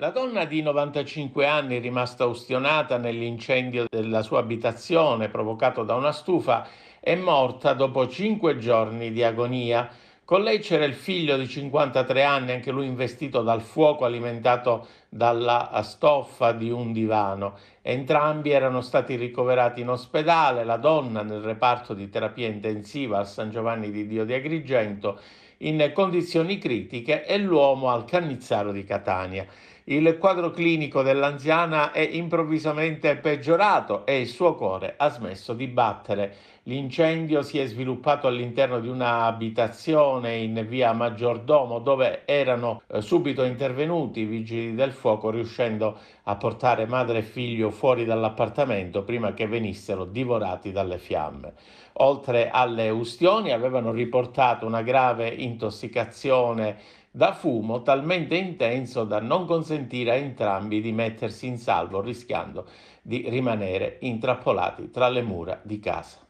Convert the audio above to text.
La donna di 95 anni rimasta ustionata nell'incendio della sua abitazione provocato da una stufa è morta dopo cinque giorni di agonia. Con lei c'era il figlio di 53 anni, anche lui investito dal fuoco alimentato dalla stoffa di un divano Entrambi erano stati ricoverati in ospedale, la donna nel reparto di terapia intensiva a San Giovanni di Dio di Agrigento in condizioni critiche e l'uomo al Cannizzaro di Catania. Il quadro clinico dell'anziana è improvvisamente peggiorato e il suo cuore ha smesso di battere. L'incendio si è sviluppato all'interno di un'abitazione in via Maggiordomo dove erano eh, subito intervenuti i vigili del fuoco riuscendo a portare madre e figlio fuori dall'appartamento prima che venissero divorati dalle fiamme. Oltre alle ustioni avevano riportato una grave intossicazione da fumo talmente intenso da non consentire a entrambi di mettersi in salvo rischiando di rimanere intrappolati tra le mura di casa.